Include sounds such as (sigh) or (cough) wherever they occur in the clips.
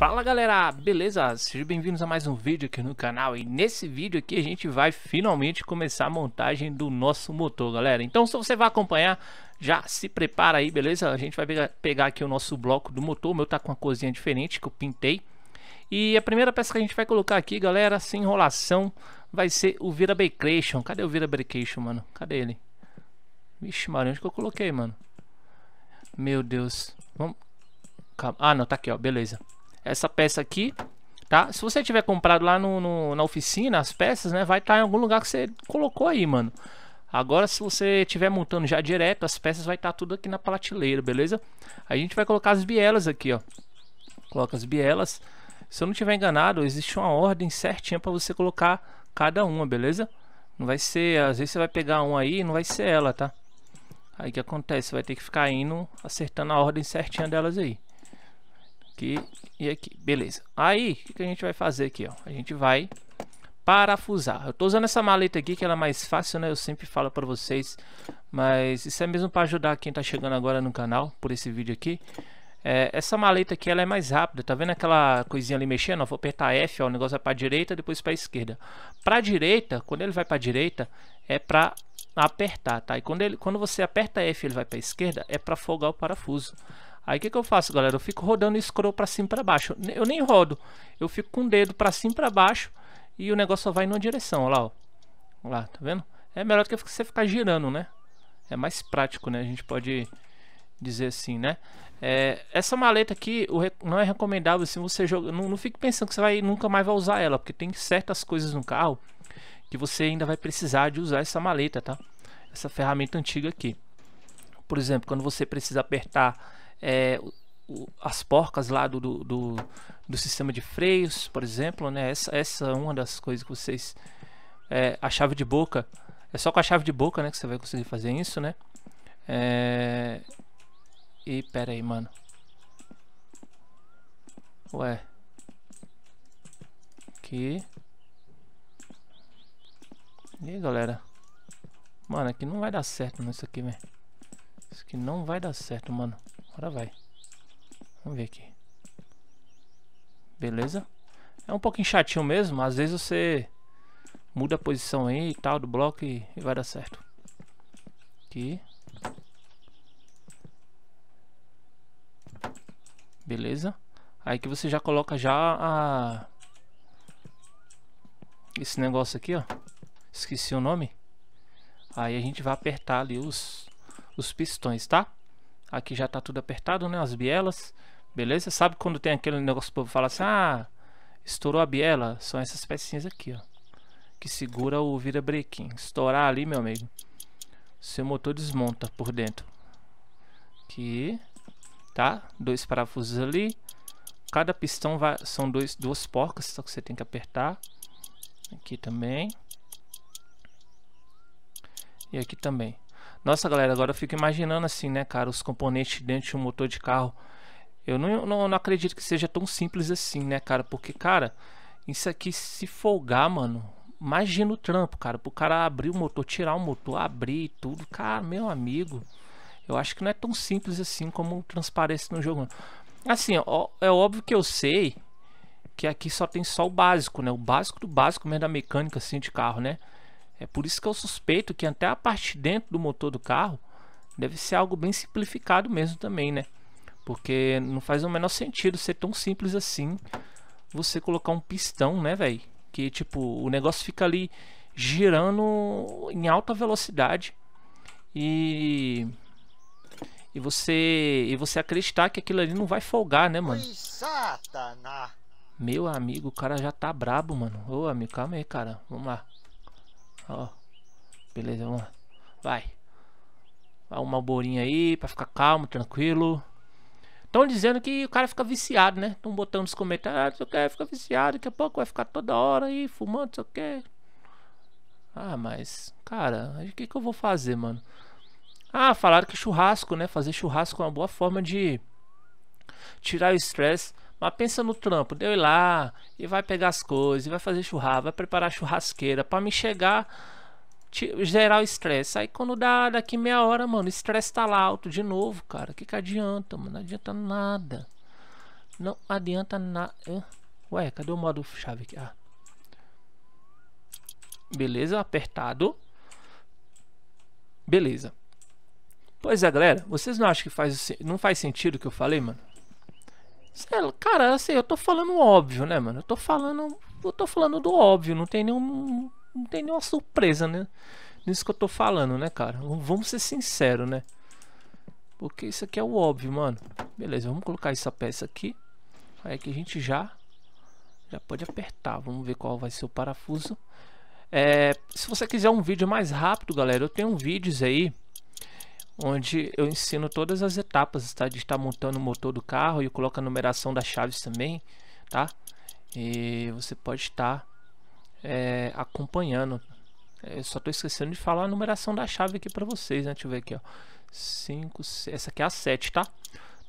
Fala galera, beleza? Sejam bem-vindos a mais um vídeo aqui no canal e nesse vídeo aqui a gente vai finalmente começar a montagem do nosso motor, galera. Então se você vai acompanhar, já se prepara aí, beleza? A gente vai pegar aqui o nosso bloco do motor, o meu tá com uma coisinha diferente que eu pintei. E a primeira peça que a gente vai colocar aqui, galera, sem enrolação, vai ser o Virabrecation. Cadê o Virabrecation, mano? Cadê ele? Vixe, Maria, onde que eu coloquei, mano? Meu Deus. Vamos... Ah, não, tá aqui, ó. Beleza essa peça aqui, tá? Se você tiver comprado lá no, no na oficina as peças, né? Vai estar tá em algum lugar que você colocou aí, mano. Agora, se você estiver montando já direto, as peças vai estar tá tudo aqui na prateleira, beleza? Aí a gente vai colocar as bielas aqui, ó. Coloca as bielas. Se eu não tiver enganado, existe uma ordem certinha para você colocar cada uma, beleza? Não vai ser... Às vezes você vai pegar uma aí e não vai ser ela, tá? Aí que acontece? Você vai ter que ficar indo, acertando a ordem certinha delas aí aqui e aqui. Beleza. Aí, o que a gente vai fazer aqui, ó? A gente vai parafusar. Eu tô usando essa maleta aqui, que ela é mais fácil, né? Eu sempre falo para vocês. Mas isso é mesmo para ajudar quem tá chegando agora no canal, por esse vídeo aqui. É, essa maleta aqui, ela é mais rápida. Tá vendo aquela coisinha ali mexendo? Eu vou apertar F, ó, o negócio vai pra direita, depois pra esquerda. Pra direita, quando ele vai pra direita, é pra apertar, tá? E quando, ele, quando você aperta F ele vai pra esquerda, é pra folgar o parafuso. Aí o que, que eu faço, galera? Eu fico rodando o scroll para cima para baixo. Eu nem rodo. Eu fico com o dedo para cima para baixo e o negócio só vai numa direção. Olha lá, ó. Olha lá, tá vendo? É melhor do que você ficar girando, né? É mais prático, né? A gente pode dizer assim, né? É, essa maleta aqui não é recomendável se você joga. Não, não fique pensando que você vai, nunca mais vai usar ela, porque tem certas coisas no carro que você ainda vai precisar de usar essa maleta, tá? Essa ferramenta antiga aqui. Por exemplo, quando você precisa apertar é, o, as porcas lá do, do, do, do, sistema de freios, por exemplo, né? Essa, essa é uma das coisas que vocês... É, a chave de boca, é só com a chave de boca, né, que você vai conseguir fazer isso, né? É... E pera aí, mano. Ué. Aqui. E aí, galera? Mano, aqui não vai dar certo não, isso aqui, velho. Isso aqui não vai dar certo, mano. Agora vai. Vamos ver aqui. Beleza? É um pouquinho chatinho mesmo. Às vezes você muda a posição aí e tal do bloco e, e vai dar certo. Aqui. Beleza? Aí que você já coloca já a... Esse negócio aqui, ó. Esqueci o nome. Aí a gente vai apertar ali os, os pistões, tá? Aqui já tá tudo apertado, né? As bielas. Beleza? Sabe quando tem aquele negócio que o povo fala assim, ah, estourou a biela? São essas pecinhas aqui, ó. Que segura o virabrequim. Estourar ali, meu amigo. Seu motor desmonta por dentro. Aqui. Tá? Dois parafusos ali. Cada pistão vai, são dois, duas porcas, só que você tem que apertar. Aqui também. E aqui também. Nossa, galera, agora eu fico imaginando assim, né, cara, os componentes dentro de um motor de carro. Eu não, não, não acredito que seja tão simples assim, né, cara? Porque, cara, isso aqui se folgar, mano, imagina o trampo, cara. Pro cara abrir o motor, tirar o motor, abrir tudo. Cara, meu amigo, eu acho que não é tão simples assim como transparece no jogo. Assim, ó, é óbvio que eu sei que aqui só tem só o básico, né? O básico do básico mesmo da mecânica assim de carro, né? É por isso que eu suspeito que até a parte dentro do motor do carro deve ser algo bem simplificado mesmo também, né? Porque não faz o menor sentido ser tão simples assim você colocar um pistão, né, velho? Que tipo, o negócio fica ali girando em alta velocidade e e você e você acreditar que aquilo ali não vai folgar, né, mano? Meu amigo, o cara já tá brabo, mano. Ô, amigo, calma aí, cara. Vamos lá. Ó. Beleza, vamos lá. Vai. Vai uma bolinha aí pra ficar calmo, tranquilo. Estão dizendo que o cara fica viciado, né? Estão botando nos comentários, ah, quer fica viciado, daqui a pouco vai ficar toda hora aí fumando, só sei o que. Ah, mas, cara, o que, que eu vou fazer, mano? Ah, falaram que churrasco, né? Fazer churrasco é uma boa forma de tirar o estresse. Mas pensa no trampo, deu ir lá e vai pegar as coisas, vai fazer churrasco, vai preparar churrasqueira para me chegar gerar o estresse. Aí quando dá daqui meia hora, mano, o estresse tá lá alto de novo, cara. Que que adianta, mano? Não adianta nada. Não adianta nada. Ué, cadê o modo chave aqui? Ah. Beleza, apertado. Beleza. Pois é, galera, vocês não acham que faz, não faz sentido o que eu falei, mano? Cara, assim, eu tô falando óbvio, né, mano? Eu tô falando. Eu tô falando do óbvio, não tem nenhum. Não tem nenhuma surpresa, né? Nisso que eu tô falando, né, cara? Vamos ser sinceros, né? Porque isso aqui é o óbvio, mano. Beleza, vamos colocar essa peça aqui. Aí que a gente já. Já pode apertar. Vamos ver qual vai ser o parafuso. É, se você quiser um vídeo mais rápido, galera, eu tenho vídeos aí onde eu ensino todas as etapas tá? de estar montando o motor do carro e coloco a numeração das chaves também, tá? E você pode estar é, acompanhando. É, eu só estou esquecendo de falar a numeração da chave aqui para vocês, né? Deixa eu ver aqui, ó. 5, essa aqui é a 7, tá?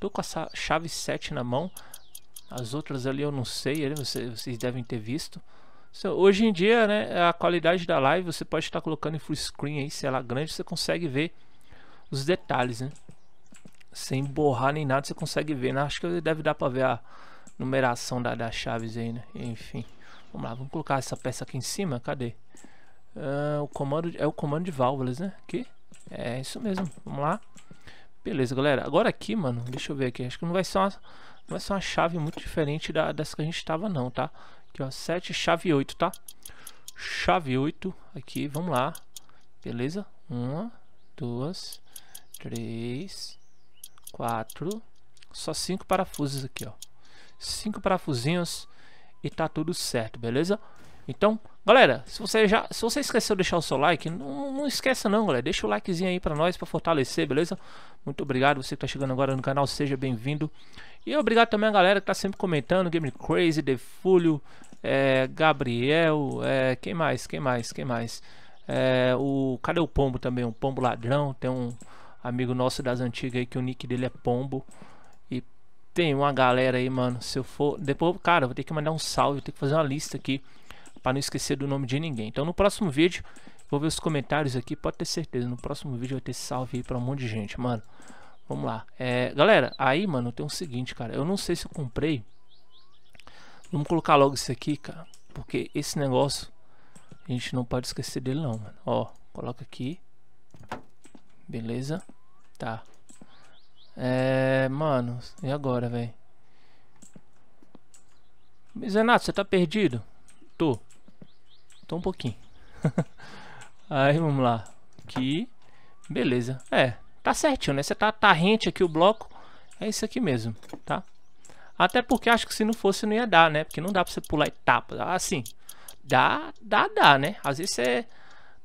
Tô com essa chave 7 na mão. As outras ali eu não sei, vocês, vocês devem ter visto. Hoje em dia, né, a qualidade da live, você pode estar colocando em full screen aí, se ela é grande, você consegue ver os detalhes, né? Sem borrar nem nada, você consegue ver, né? Acho que deve dar pra ver a numeração da, das chaves aí, né? Enfim, vamos lá, vamos colocar essa peça aqui em cima, cadê? Uh, o comando é o comando de válvulas, né? Aqui, é isso mesmo, vamos lá. Beleza, galera, agora aqui, mano, deixa eu ver aqui, acho que não vai ser uma, não vai ser uma chave muito diferente da, dessa que a gente tava não, tá? Aqui, ó, 7, chave 8, tá? Chave 8, aqui, vamos lá, beleza? Uma, duas, três, quatro, só cinco parafusos aqui, ó. Cinco parafusinhos e tá tudo certo, beleza? Então, galera, se você já, se você esqueceu de deixar o seu like, não, não esqueça não, galera. Deixa o likezinho aí para nós para fortalecer, beleza? Muito obrigado você que tá chegando agora no canal, seja bem-vindo. E obrigado também a galera que tá sempre comentando, Game Crazy, Defulio, é, Gabriel, é, quem mais? Quem mais? Quem mais? É, o cadê o pombo também? O pombo ladrão, tem um amigo nosso das antigas aí, que o nick dele é Pombo. E tem uma galera aí, mano. Se eu for. Depois, cara, eu vou ter que mandar um salve, vou ter que fazer uma lista aqui. Pra não esquecer do nome de ninguém. Então no próximo vídeo, vou ver os comentários aqui. Pode ter certeza. No próximo vídeo vai ter salve aí pra um monte de gente, mano. Vamos lá. É, galera, aí, mano, tem o um seguinte, cara. Eu não sei se eu comprei. Vamos colocar logo isso aqui, cara. Porque esse negócio. A gente não pode esquecer dele não, mano. Ó, coloca aqui. Beleza? Tá. É, mano, e agora, velho? Zenato, você tá perdido? Tô. Tô um pouquinho. (laughs) Aí, vamos lá. Aqui. Beleza. É, tá certinho, né? Você tá, tá rente aqui o bloco. É isso aqui mesmo, tá? Até porque acho que se não fosse não ia dar, né? Porque não dá pra você pular etapa Assim, dá, dá, dá, né? Às vezes você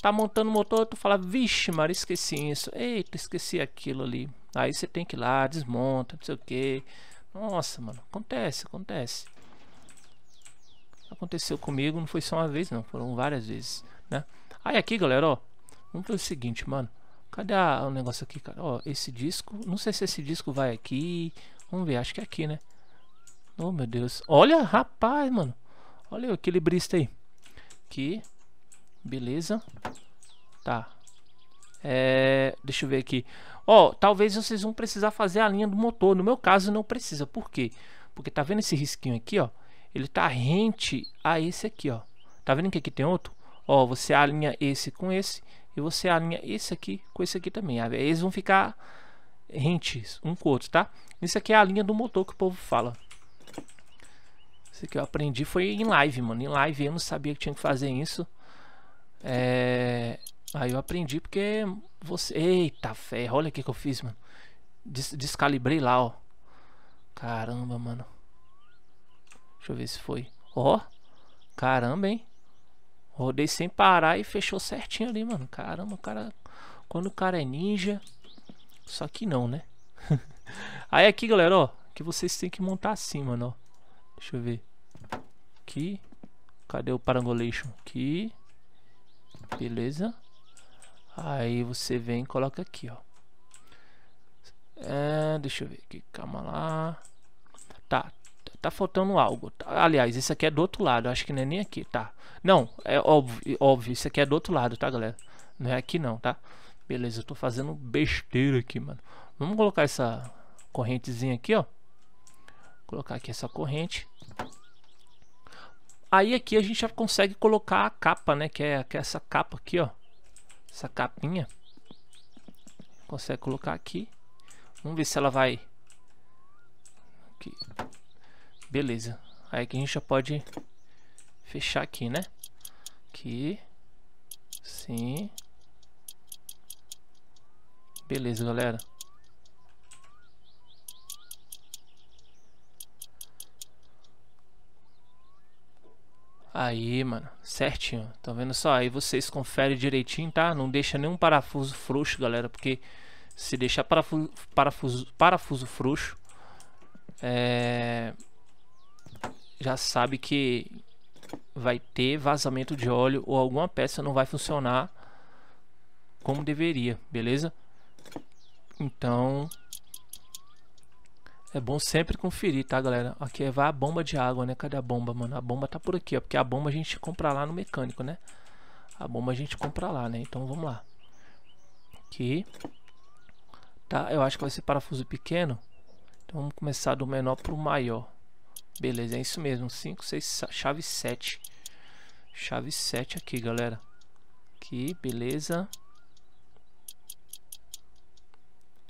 Tá montando o motor, tu fala, vixe, Maria, esqueci isso. Eita, esqueci aquilo ali. Aí você tem que ir lá, desmonta, não sei o que. Nossa, mano, acontece, acontece. Aconteceu comigo, não foi só uma vez, não. Foram várias vezes, né? Aí aqui, galera, ó. Vamos fazer o seguinte, mano. Cadê a, o negócio aqui, cara? Ó, esse disco. Não sei se esse disco vai aqui. Vamos ver, acho que é aqui, né? Oh, meu Deus. Olha, rapaz, mano. Olha o equilibrista aí. Aqui. Beleza. Tá. É, deixa eu ver aqui. Ó, oh, talvez vocês vão precisar fazer a linha do motor. No meu caso, não precisa. Por quê? Porque tá vendo esse risquinho aqui, ó? Ele tá rente a esse aqui, ó. Tá vendo que aqui tem outro? Ó, você alinha esse com esse. E você alinha esse aqui com esse aqui também. Aí eles vão ficar rentes um com o outro, tá? Isso aqui é a linha do motor que o povo fala. Isso aqui eu aprendi foi em live, mano. Em live eu não sabia que tinha que fazer isso. É... Aí eu aprendi porque você. Eita ferro, olha o que, que eu fiz, mano. Des descalibrei lá, ó. Caramba, mano. Deixa eu ver se foi. Ó. Caramba, hein? Rodei sem parar e fechou certinho ali, mano. Caramba, o cara. Quando o cara é ninja. Só que não, né? (laughs) Aí aqui, galera, ó. Que vocês têm que montar assim, mano, ó. Deixa eu ver. Aqui. Cadê o Parangolation? Aqui beleza? Aí você vem e coloca aqui, ó. É, deixa eu ver aqui, calma lá. Tá, tá faltando algo. Tá? aliás, isso aqui é do outro lado, acho que não é nem aqui, tá? Não, é óbvio, óbvio, isso aqui é do outro lado, tá, galera? Não é aqui não, tá? Beleza, eu tô fazendo besteira aqui, mano. Vamos colocar essa correntezinha aqui, ó. colocar aqui essa corrente. Aí aqui a gente já consegue colocar a capa, né? Que é, que é essa capa aqui, ó. Essa capinha. Consegue colocar aqui. Vamos ver se ela vai... Aqui. Beleza. Aí que a gente já pode fechar aqui, né? Aqui. Sim. Beleza, galera. Aí, mano, certinho. Tá vendo só? Aí vocês conferem direitinho, tá? Não deixa nenhum parafuso frouxo, galera, porque se deixar parafuso, parafuso, parafuso frouxo, é... já sabe que vai ter vazamento de óleo ou alguma peça não vai funcionar como deveria, beleza? Então, é bom sempre conferir, tá, galera? Aqui é, vai a bomba de água, né? Cadê a bomba, mano? A bomba tá por aqui, ó. Porque a bomba a gente compra lá no mecânico, né? A bomba a gente compra lá, né? Então vamos lá. Aqui. Tá? Eu acho que vai ser parafuso pequeno. Então vamos começar do menor pro maior. Beleza, é isso mesmo. 5, 6, chave 7. Chave 7 aqui, galera. Aqui, beleza.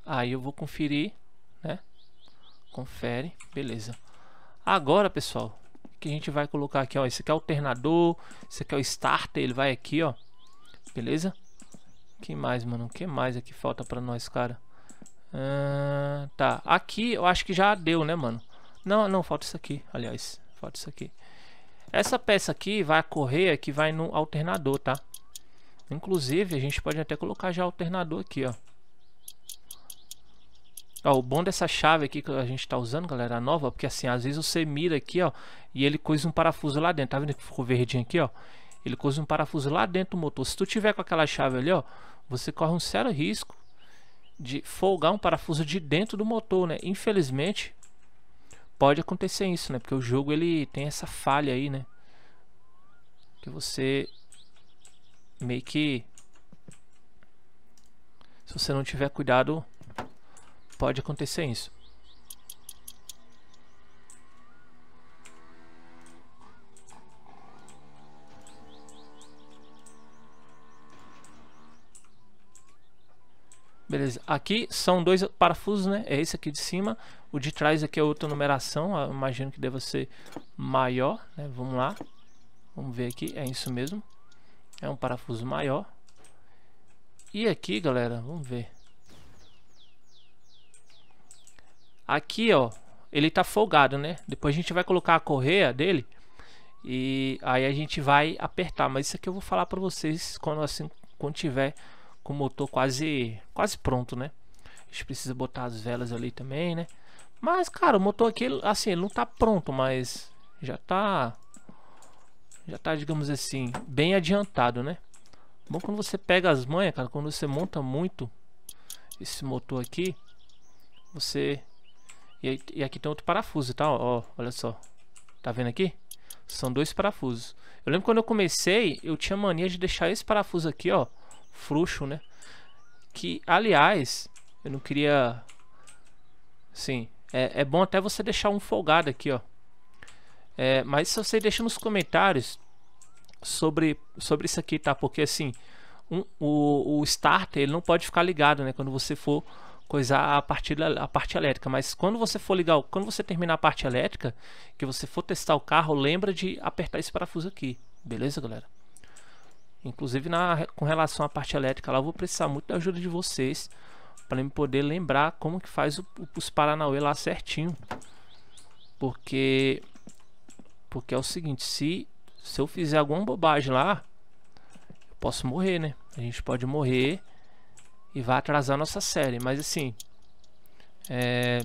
Aí eu vou conferir, né? confere, beleza. Agora, pessoal, que a gente vai colocar aqui, ó, esse aqui é o alternador, esse aqui é o starter, ele vai aqui, ó, beleza? que mais, mano? O que mais aqui falta pra nós, cara? Ah, tá, aqui eu acho que já deu, né, mano? Não, não, falta isso aqui, aliás, falta isso aqui. Essa peça aqui vai correr que vai no alternador, tá? Inclusive, a gente pode até colocar já alternador aqui, ó. Ó, o bom dessa chave aqui que a gente está usando, galera, a nova, porque assim, às vezes você mira aqui, ó, e ele coisa um parafuso lá dentro, tá vendo que ficou verdinho aqui, ó? Ele coisa um parafuso lá dentro do motor. Se tu tiver com aquela chave ali, ó, você corre um sério risco de folgar um parafuso de dentro do motor, né? Infelizmente, pode acontecer isso, né? Porque o jogo ele tem essa falha aí, né? Que você meio que se você não tiver cuidado pode acontecer isso. Beleza, aqui são dois parafusos, né? É esse aqui de cima. O de trás aqui é outra numeração, Eu imagino que deva ser maior, né? Vamos lá. Vamos ver aqui, é isso mesmo. É um parafuso maior. E aqui, galera, vamos ver. Aqui, ó, ele tá folgado, né? Depois a gente vai colocar a correia dele e aí a gente vai apertar. Mas isso aqui eu vou falar para vocês quando assim, quando tiver com o motor quase, quase pronto, né? A gente precisa botar as velas ali também, né? Mas, cara, o motor aqui, assim, ele não tá pronto, mas já tá, já tá, digamos assim, bem adiantado, né? Bom, quando você pega as manhas, cara, quando você monta muito esse motor aqui, você e, e aqui tem outro parafuso, tá? Ó, olha só. Tá vendo aqui? São dois parafusos. Eu lembro quando eu comecei, eu tinha mania de deixar esse parafuso aqui, ó, frouxo, né? Que, aliás, eu não queria... Sim, é, é bom até você deixar um folgado aqui, ó. É, mas se você deixa nos comentários sobre, sobre isso aqui, tá? Porque, assim, um, o, o starter, ele não pode ficar ligado, né? Quando você for coisar a parte, a parte elétrica. Mas quando você for ligar, quando você terminar a parte elétrica, que você for testar o carro, lembra de apertar esse parafuso aqui. Beleza, galera? Inclusive, na, com relação à parte elétrica lá, eu vou precisar muito da ajuda de vocês para me poder lembrar como que faz o, os Paranauê lá certinho. Porque porque é o seguinte, se, se eu fizer alguma bobagem lá, eu posso morrer, né? A gente pode morrer e vai atrasar nossa série. Mas assim, é...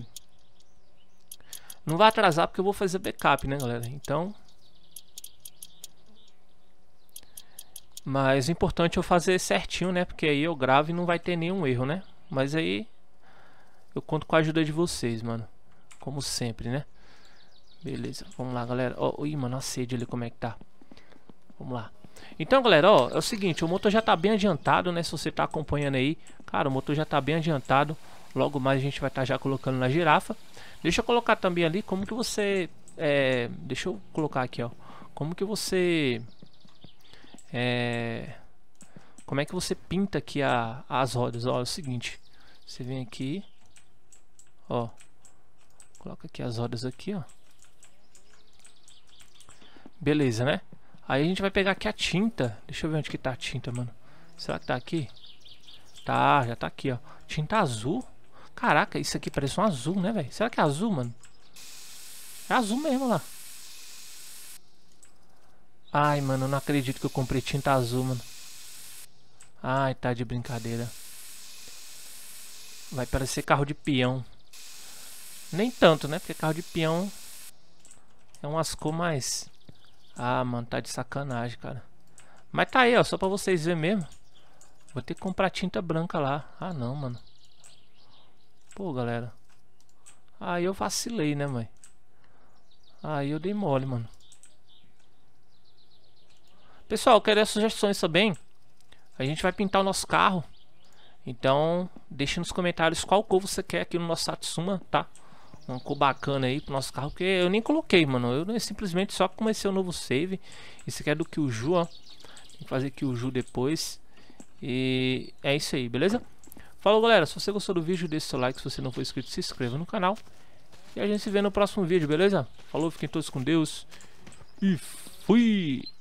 não vai atrasar porque eu vou fazer backup, né, galera? Então, mas o importante é eu fazer certinho, né? Porque aí eu gravo e não vai ter nenhum erro, né? Mas aí eu conto com a ajuda de vocês, mano. Como sempre, né? Beleza, vamos lá, galera. Ó, oh, ih, mano, a sede ali como é que tá. Vamos lá. Então, galera, ó, é o seguinte, o motor já tá bem adiantado, né? Se você tá acompanhando aí, cara, o motor já tá bem adiantado. Logo mais a gente vai estar tá já colocando na girafa. Deixa eu colocar também ali como que você... É, deixa eu colocar aqui, ó. Como que você... É, como é que você pinta aqui a, as rodas? Ó, é o seguinte. Você vem aqui. Ó. Coloca aqui as rodas aqui, ó. Beleza, né? Aí a gente vai pegar aqui a tinta. Deixa eu ver onde que tá a tinta, mano. Será que tá aqui? Tá, já tá aqui, ó. Tinta azul? Caraca, isso aqui parece um azul, né, velho? Será que é azul, mano? É azul mesmo, lá. Ai, mano, eu não acredito que eu comprei tinta azul, mano. Ai, tá de brincadeira. Vai parecer carro de peão. Nem tanto, né? Porque carro de peão é umas cor mais ah, mano, tá de sacanagem, cara. Mas tá aí, ó, só pra vocês verem mesmo. Vou ter que comprar tinta branca lá. Ah, não, mano. Pô, galera. Aí eu vacilei, né, mãe? Aí eu dei mole, mano. Pessoal, quero sugestões também. A gente vai pintar o nosso carro. Então, deixe nos comentários qual cor você quer aqui no nosso Satsuma, tá? uma cor bacana aí pro nosso carro, porque eu nem coloquei, mano. Eu simplesmente só comecei o um novo save. Esse aqui é do Kyuju, ó. Tem que fazer Kyuju depois. E é isso aí, beleza? Falou, galera. Se você gostou do vídeo, deixe seu like. Se você não for inscrito, se inscreva no canal. E a gente se vê no próximo vídeo, beleza? Falou, fiquem todos com Deus. E fui!